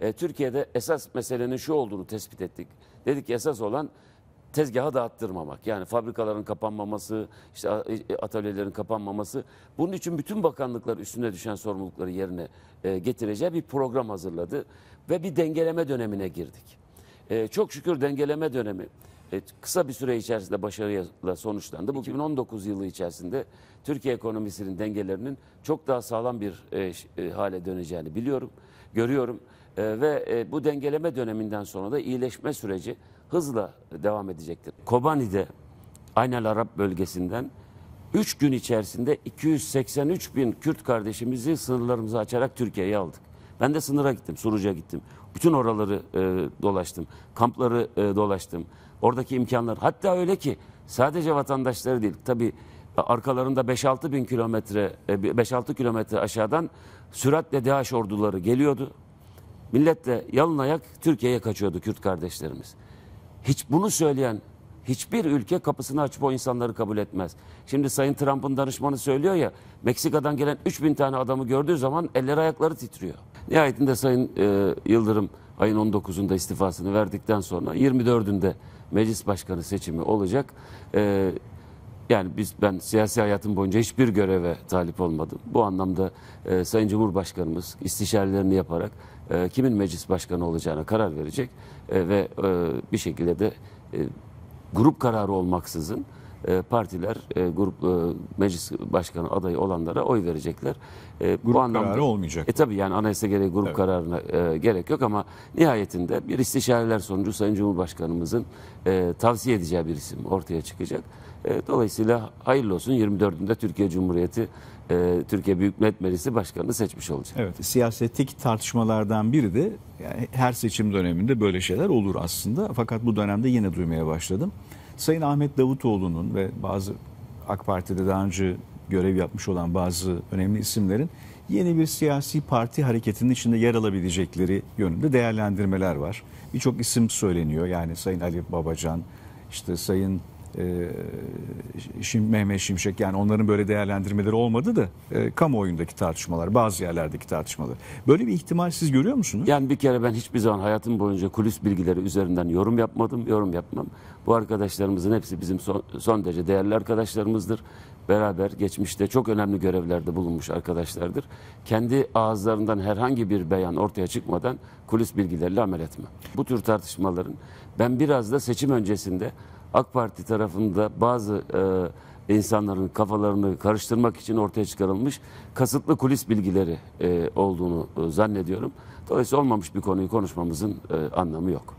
e, Türkiye'de esas meselenin şu olduğunu tespit ettik. Dedik ki esas olan tezgaha dağıttırmamak. Yani fabrikaların kapanmaması, işte e, atölyelerin kapanmaması. Bunun için bütün bakanlıklar üstüne düşen sorumlulukları yerine e, getireceği bir program hazırladı ve bir dengeleme dönemine girdik. E, çok şükür dengeleme dönemi e, kısa bir süre içerisinde başarıyla sonuçlandı. Bu 2019 yılı içerisinde Türkiye ekonomisinin dengelerinin çok daha sağlam bir e, e, hale döneceğini biliyorum, görüyorum. E, ve e, bu dengeleme döneminden sonra da iyileşme süreci hızla devam edecektir. Kobani'de Aynel Arap bölgesinden 3 gün içerisinde 283 bin Kürt kardeşimizi sınırlarımızı açarak Türkiye'ye aldık. Ben de sınıra gittim, Suruç'a gittim. Bütün oraları e, dolaştım. Kampları e, dolaştım. Oradaki imkanlar. Hatta öyle ki sadece vatandaşları değil. tabi e, arkalarında 5-6 bin kilometre, 5-6 e, kilometre aşağıdan süratle DAEŞ orduları geliyordu. Millet de yalın ayak Türkiye'ye kaçıyordu Kürt kardeşlerimiz. Hiç bunu söyleyen hiçbir ülke kapısını açıp o insanları kabul etmez. Şimdi Sayın Trump'ın danışmanı söylüyor ya Meksika'dan gelen 3 bin tane adamı gördüğü zaman elleri ayakları titriyor. Nihayetinde Sayın e, Yıldırım ayın 19'unda istifasını verdikten sonra 24'ünde meclis başkanı seçimi olacak. E, yani biz ben siyasi hayatım boyunca hiçbir göreve talip olmadım. Bu anlamda e, Sayın Cumhurbaşkanımız istişarelerini yaparak e, kimin meclis başkanı olacağına karar verecek e, ve e, bir şekilde de e, grup kararı olmaksızın e, partiler e, grup e, meclis başkanı adayı olanlara oy verecekler. grup bu anlamda, kararı olmayacak. E tabi yani anayasa gereği grup evet. kararına e, gerek yok ama nihayetinde bir istişareler sonucu Sayın Cumhurbaşkanımızın e, tavsiye edeceği bir isim ortaya çıkacak. E, dolayısıyla hayırlı olsun 24'ünde Türkiye Cumhuriyeti e, Türkiye Büyük Millet Meclisi Başkanı'nı seçmiş olacak. Evet siyasetik tartışmalardan biri de yani her seçim döneminde böyle şeyler olur aslında. Fakat bu dönemde yine duymaya başladım. Sayın Ahmet Davutoğlu'nun ve bazı AK Parti'de daha önce görev yapmış olan bazı önemli isimlerin yeni bir siyasi parti hareketinin içinde yer alabilecekleri yönünde değerlendirmeler var. Birçok isim söyleniyor. Yani Sayın Ali Babacan, işte Sayın ee, Şim, Mehmet Şimşek yani onların böyle değerlendirmeleri olmadı da e, kamuoyundaki tartışmalar bazı yerlerdeki tartışmalar. Böyle bir ihtimal siz görüyor musunuz? Yani bir kere ben hiçbir zaman hayatım boyunca kulis bilgileri üzerinden yorum yapmadım, yorum yapmam. Bu arkadaşlarımızın hepsi bizim son, son derece değerli arkadaşlarımızdır. Beraber geçmişte çok önemli görevlerde bulunmuş arkadaşlardır. Kendi ağızlarından herhangi bir beyan ortaya çıkmadan kulis bilgileriyle amel etme. Bu tür tartışmaların ben biraz da seçim öncesinde AK Parti tarafında bazı e, insanların kafalarını karıştırmak için ortaya çıkarılmış kasıtlı kulis bilgileri e, olduğunu e, zannediyorum. Dolayısıyla olmamış bir konuyu konuşmamızın e, anlamı yok.